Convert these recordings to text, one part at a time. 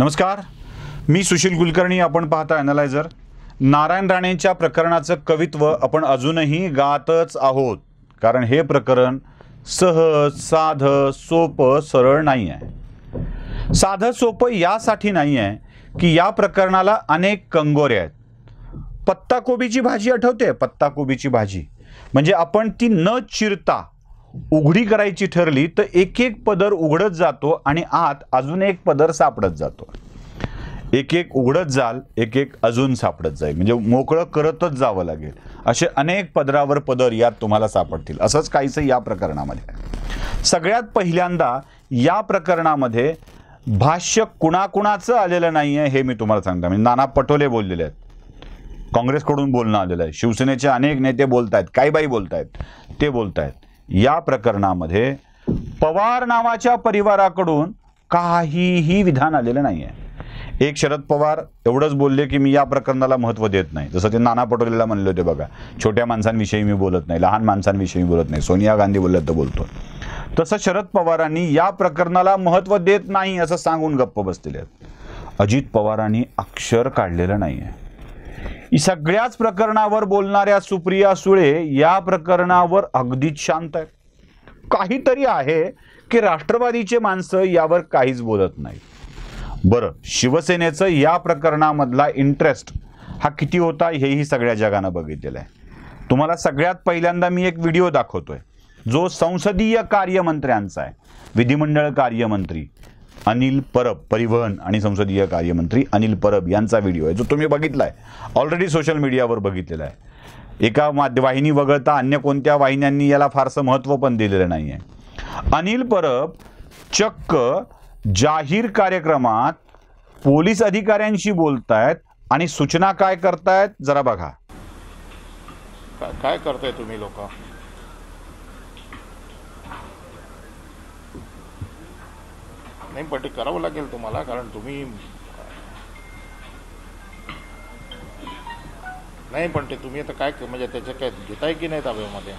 नमस्कार मी सुशील कुलकर्णी आपण पाहता अॅनलायझर नारायण राणेंच्या प्रकरणाचं कवित्व आपण अजूनही गातच आहोत कारण हे प्रकरण सहज साध सोपं सरळ नाही आहे साध सोपं यासाठी नाही आहे की या प्रकरणाला अनेक कंगोरे आहेत पत्ताकोबीची भाजी आठवते पत्ताकोबीची भाजी म्हणजे आपण ती न चिरता उघडी करायची ठरली तर एक एक पदर उघडत जातो आणि आत अजून एक पदर सापडत जातो एक एक उघडत जाल एक एक अजून सापडत जाईल म्हणजे मोकळं करतच जावं लागेल असे अनेक पदरावर पदर यात तुम्हाला सापडतील असंच काहीच या प्रकरणामध्ये सगळ्यात पहिल्यांदा या प्रकरणामध्ये भाष्य कुणाकुणाचं आलेलं नाहीये हे मी तुम्हाला सांगतो म्हणजे नाना पटोले बोललेले आहेत काँग्रेसकडून बोलणं आलेलं आहे शिवसेनेचे अनेक नेते बोलत आहेत काही बाई बोलत आहेत ते बोलत आहेत या प्रकरणामध्ये पवार नावाच्या परिवाराकडून काहीही विधान आलेलं नाही आहे एक शरद पवार एवढंच बोलले की मी या प्रकरणाला महत्त्व देत नाही जसं ते नाना पटोलेला म्हणले होते बघा छोट्या माणसांविषयी मी बोलत नाही लहान माणसांविषयी बोलत नाही सोनिया गांधी बोलल्या तर बोलतो तसं शरद पवारांनी या प्रकरणाला महत्त्व देत नाही असं सांगून गप्प बसलेले आहेत अजित पवारांनी अक्षर काढलेलं नाही आहे सगळ्याच प्रकरणावर बोलणाऱ्या सुप्रिया सुळे या प्रकरणावर अगदीच शांत आहे काहीतरी आहे की राष्ट्रवादीचे माणसं यावर काहीच बोलत नाही बरं शिवसेनेचं या प्रकरणामधला इंटरेस्ट हा किती होता हेही सगळ्या जगानं बघितलेलं आहे तुम्हाला सगळ्यात पहिल्यांदा मी एक व्हिडिओ दाखवतोय जो संसदीय कार्यमंत्र्यांचा आहे विधिमंडळ कार्यमंत्री अनिल परब परिवहन आणि संसदीय कार्यमंत्री अनिल परब यांचा व्हिडिओ आहे जो तुम्ही बघितला आहे ऑलरेडी सोशल मीडियावर बघितलेला आहे एका माध्य वाहिनी वगळता अन्य कोणत्या वाहिन्यांनी याला फारसं महत्त्व पण दिलेलं नाही आहे अनिल परब चक्क जाहीर कार्यक्रमात पोलीस अधिकाऱ्यांशी बोलतायत आणि सूचना काय करतायत जरा बघा काय करताय तुम्ही लोक नाही पण ते करावं लागेल तुम्हाला कारण तुम्ही नाही पण ते तुम्ही आता काय म्हणजे त्याच्या काय घेताय की नाही ताब्यामध्ये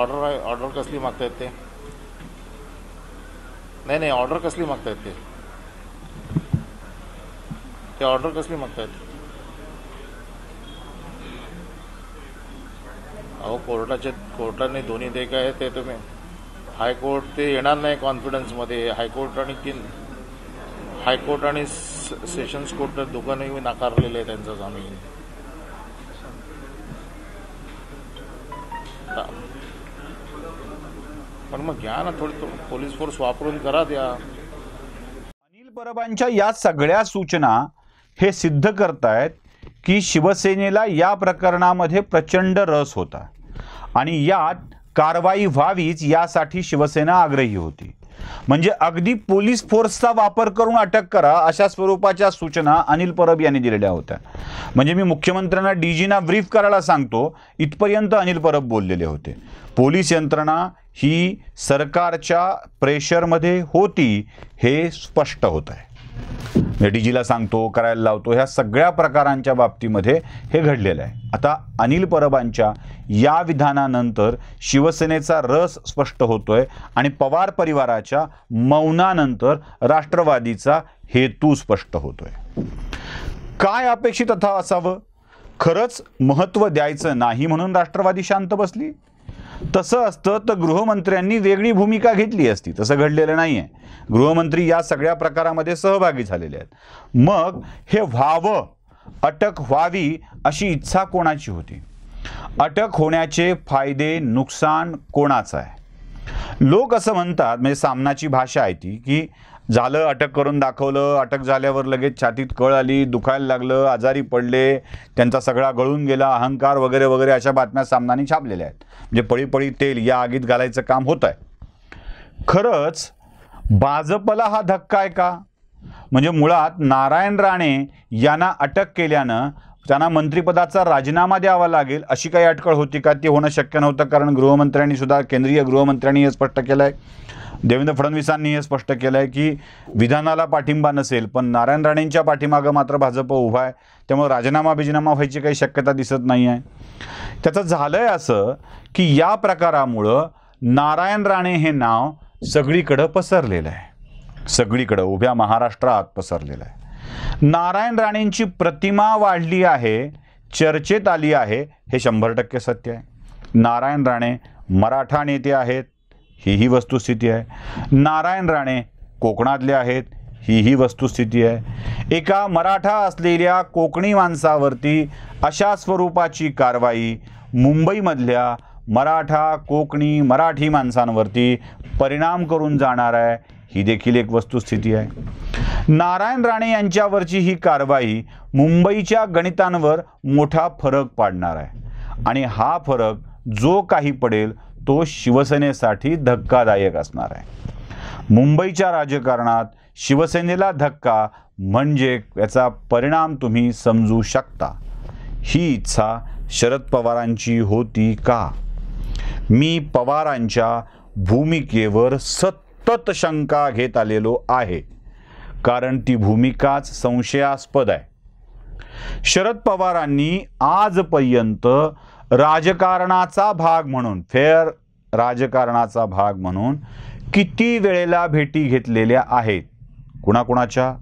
ऑर्डर ऑर्डर हो कसली मागतायत ते नाही नाही ऑर्डर कसली मागतायत ते ऑर्डर कसली मागतायत अहो कोर्टाचे कोर्टाने दोन्ही दे काय ते तुम्ही हायकोर्ट ते येणार नाही कॉन्फिडन्समध्ये हायकोर्ट आणि किन हायकोर्ट आणि सेशन्स कोर्ट तर मी नाकारलेले आहे त्यांचा जामीन पण मग घ्या ना थोडी पोलीस फोर्स वापरून करा द्या अनिल परबांच्या या सगळ्या सूचना हे सिद्ध करतायत की शिवसेनेला या प्रकरणामध्ये प्रचंड रस होता आणि यात कारवाई व्हावीच यासाठी शिवसेना आग्रही होती म्हणजे अगदी पोलीस फोर्सचा वापर करून अटक करा अशा स्वरूपाच्या सूचना अनिल परब यांनी दिलेल्या होत्या म्हणजे मी मुख्यमंत्र्यांना डीजीना ब्रीफ करायला सांगतो इथपर्यंत अनिल परब बोललेले होते पोलीस यंत्रणा ही सरकारच्या प्रेशरमध्ये होती हे स्पष्ट होत आहे डीजीला सांगतो करायला लावतो ह्या सगळ्या प्रकारांच्या बाबतीमध्ये हे घडलेलं आहे आता अनिल परबांच्या या विधानानंतर शिवसेनेचा रस स्पष्ट होतोय आणि पवार परिवाराच्या मौनानंतर राष्ट्रवादीचा हेतू स्पष्ट होतोय काय अपेक्षित आता असावं खरंच महत्त्व द्यायचं नाही म्हणून राष्ट्रवादी शांत बसली तसं असतं तर गृहमंत्र्यांनी वेगळी भूमिका घेतली असती तसं घडलेलं नाही आहे गृहमंत्री या सगळ्या प्रकारामध्ये सहभागी झालेले आहेत मग हे व्हावं अटक व्हावी अशी इच्छा कोणाची होती अटक होण्याचे फायदे नुकसान कोणाचं आहे लोक असं म्हणतात म्हणजे सामनाची भाषा आहे ती की झालं अटक करून दाखवलं अटक झाल्यावर लगेच छातीत कळ आली दुखायला लागलं आजारी पडले त्यांचा सगळा गळून गेला अहंकार वगैरे वगैरे अशा बातम्या सामनाने छापलेल्या आहेत म्हणजे पळीपळी तेल या आगीत घालायचं काम होत आहे खरंच भाजपला हा धक्का आहे का म्हणजे मुळात नारायण राणे यांना अटक केल्यानं त्यांना मंत्रिपदाचा राजीनामा द्यावा लागेल अशी काही अटकळ होती का ती होणं शक्य नव्हतं कारण गृहमंत्र्यांनी सुद्धा केंद्रीय गृहमंत्र्यांनी हे स्पष्ट केलं आहे देवेंद्र फडणवीसांनी हे स्पष्ट केलं आहे की विधानाला पाठिंबा नसेल पण नारायण राणेंच्या पाठीमागं मात्र भाजप उभा आहे त्यामुळे राजीनामा बिजीनामा व्हायची काही शक्यता दिसत नाही आहे त्याचं झालंय आहे असं की या प्रकारामुळं नारायण राणे हे नाव सगळीकडं पसरलेलं आहे सगळीकडं उभ्या महाराष्ट्रात पसरलेलं आहे नारायण राणेंची प्रतिमा वाढली आहे चर्चेत आली आहे हे शंभर टक्के सत्य आहे नारायण राणे मराठा नेते आहेत ही ही वस्तुस्थिती आहे नारायण राणे कोकणातले आहेत ही ही वस्तुस्थिती आहे एका मराठा असलेल्या कोकणी माणसावरती अशा स्वरूपाची कारवाई मुंबईमधल्या मराठा कोकणी मराठी माणसांवरती परिणाम करून जाणार आहे ही देखील एक वस्तुस्थिती आहे नारायण राणे यांच्यावरची ही कारवाई मुंबईच्या गणितांवर मोठा फरक पाडणार आहे आणि हा फरक जो काही पडेल तो शिवसेनेसाठी धक्कादायक असणार आहे मुंबईच्या राजकारणात शिवसेनेला धक्का म्हणजे याचा परिणाम तुम्ही समजू शकता ही इच्छा शरद पवारांची होती का मी पवारांच्या भूमिकेवर सतत शंका घेत आलेलो आहे कारण ती भूमिकाच संशयास्पद आहे शरद पवारांनी आजपर्यंत राजकारणाचा भाग म्हणून फेअर राजकारणाचा भाग म्हणून किती वेळेला भेटी घेतलेल्या आहेत कुणाकुणाच्या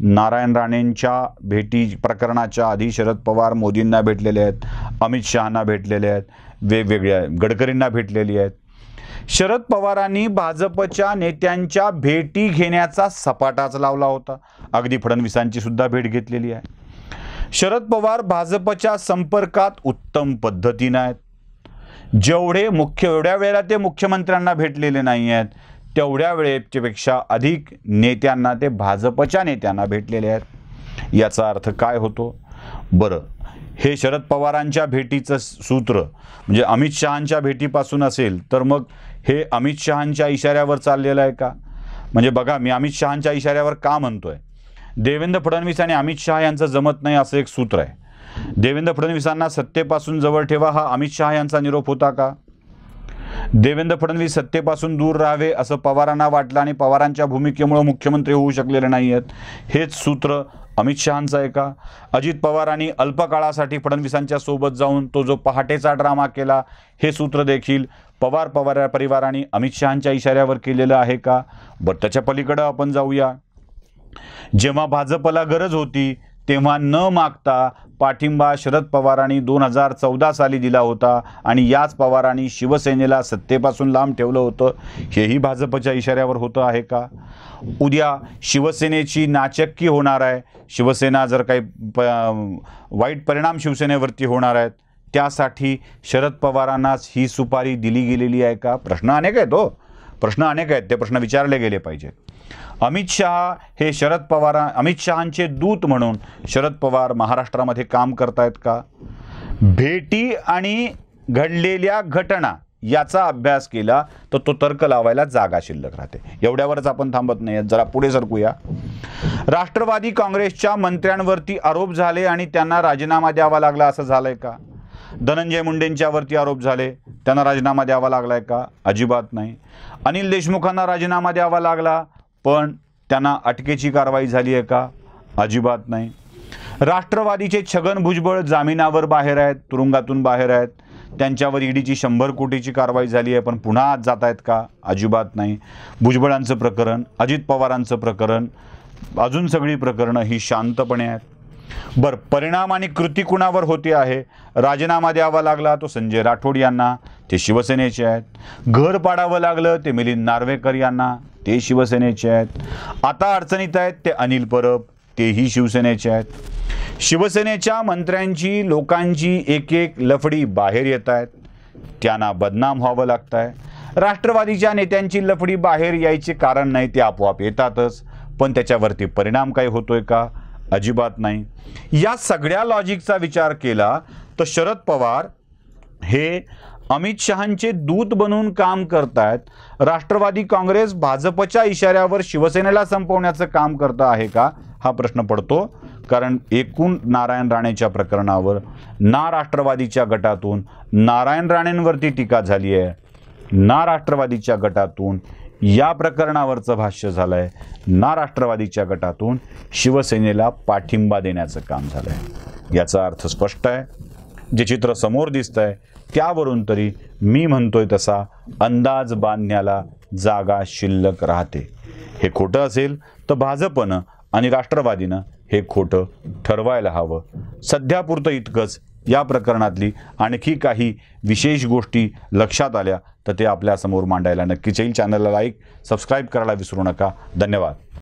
नारायण राणेंच्या भेटी प्रकरणाच्या आधी शरद पवार मोदींना भेटलेले आहेत अमित शहाना भेटलेले आहेत वेगवेगळ्या गडकरींना भेटलेली आहेत शरद पवारांनी भाजपच्या नेत्यांच्या भेटी घेण्याचा सपाटाच लावला होता अगदी फडणवीसांची सुद्धा भेट घेतलेली आहे शरद पवार भाजपच्या संपर्कात उत्तम पद्धतीनं आहेत जेवढे मुख्य एवढ्या वेळेला ते मुख्यमंत्र्यांना भेटलेले नाही आहेत तेवढ्या वेळेपेक्षा अधिक नेत्यांना ते भाजपच्या नेत्यांना भेटलेले आहेत याचा अर्थ काय होतो बरं हे शरद पवारांच्या भेटीचं सूत्र म्हणजे अमित शहांच्या भेटीपासून असेल तर मग हे अमित शहांच्या इशाऱ्यावर चाललेलं आहे का म्हणजे बघा मी अमित शहांच्या इशाऱ्यावर का म्हणतो आहे देवेंद्र फडणवीस आणि अमित शहा यांचं जमत नाही असं एक सूत्र आहे देवेंद्र फडणवीसांना सत्तेपासून जवळ ठेवा हा अमित शहा यांचा निरोप होता का देवेंद्र फडणवीस सत्तेपासून दूर राहावे असं पवारांना वाटलं आणि पवारांच्या भूमिकेमुळं मुख्यमंत्री होऊ शकलेले नाही आहेत हेच सूत्र अमित शहांचा आहे का अजित पवारांनी अल्पकाळासाठी फडणवीसांच्या सोबत जाऊन तो जो पहाटेचा ड्रामा केला हे सूत्र देखील पवार पवार परिवाराने अमित शहांच्या इशाऱ्यावर केलेलं आहे का बरं त्याच्या पलीकडं आपण जाऊया जेव्हा भाजपला गरज होती तेव्हा न मागता पाठिंबा शरद पवारांनी दोन हजार चौदा साली दिला होता आणि याच पवारांनी शिवसेनेला सत्तेपासून लांब ठेवलं होतं हेही भाजपच्या इशाऱ्यावर होतं आहे का उद्या शिवसेनेची नाचक्की होणार आहे शिवसेना जर काही प वाईट परिणाम शिवसेनेवरती होणार आहेत त्यासाठी शरद पवारांनाच ही सुपारी दिली गेलेली आहे का प्रश्न अनेक आहेत हो प्रश्न अनेक आहेत ते प्रश्न विचारले गेले पाहिजेत अमित शहा हे शरद पवार अमित शहांचे दूत म्हणून शरद पवार महाराष्ट्रामध्ये काम करतायत का भेटी आणि घडलेल्या घटना याचा अभ्यास केला तर तो तर्क लावायला जागा शिल्लक राहते एवढ्यावरच आपण थांबत नाही जरा पुढे सरकूया राष्ट्रवादी काँग्रेसच्या मंत्र्यांवरती आरोप झाले आणि त्यांना राजीनामा द्यावा लागला असं झालंय का धनंजय मुंडेंच्यावरती आरोप झाले त्यांना राजीनामा द्यावा लागलाय का अजिबात नाही अनिल देशमुखांना राजीनामा द्यावा लागला पण त्यांना अटकेची कारवाई झाली आहे का अजिबात नाही राष्ट्रवादीचे छगन भुजबळ जामिनावर बाहेर आहेत तुरुंगातून बाहेर आहेत त्यांच्यावर ईडीची शंभर कोटीची कारवाई झाली आहे पण पुन्हा आज जात आहेत का अजिबात नाही भुजबळांचं प्रकरण अजित पवारांचं प्रकरण अजून सगळी प्रकरणं ही शांतपणे आहेत बरं परिणाम आणि कृती कुणावर होते आहे राजीनामा द्यावा लागला तो संजय राठोड यांना ते शिवसेनेचे आहेत घर पाडावं लागलं ते मिलिंद नार्वेकर यांना ते शिवसेनेचे आहेत आता अडचणीत आहेत ते अनिल परब तेही शिवसेनेचे आहेत शिवसेनेच्या मंत्र्यांची लोकांची एक एक लफडी बाहेर येत आहेत त्यांना बदनाम व्हावं लागत आहे राष्ट्रवादीच्या नेत्यांची लफडी बाहेर यायचे कारण नाही ते आपोआप येतातच पण त्याच्यावरती परिणाम काही होतोय का अजिबात नाही या सगळ्या लॉजिकचा विचार केला तर शरद पवार हे अमित शहांचे दूत बनून काम करतायत राष्ट्रवादी काँग्रेस भाजपच्या इशाऱ्यावर शिवसेनेला संपवण्याचं काम करत आहे का हा प्रश्न पडतो कारण एकूण नारायण राणेच्या प्रकरणावर ना राष्ट्रवादीच्या गटातून नारायण राणेंवरती टीका झाली आहे ना राष्ट्रवादीच्या गटातून या प्रकरणावरचं भाष्य झालं आहे ना राष्ट्रवादीच्या गटातून शिवसेनेला पाठिंबा देण्याचं काम झालं आहे याचा अर्थ स्पष्ट आहे जे चित्र समोर दिसतं आहे त्यावरून तरी मी म्हणतोय तसा अंदाज बांधण्याला जागा शिल्लक राहते हे खोटं असेल तर भाजपनं आणि राष्ट्रवादीनं हे खोटं ठरवायला हवं सध्यापुरतं इतकंच या प्रकरणातली आणखी काही विशेष गोष्टी लक्षात आल्या तर ते आपल्यासमोर मांडायला नक्कीच येईल चॅनलला लाईक सबस्क्राईब करायला विसरू नका धन्यवाद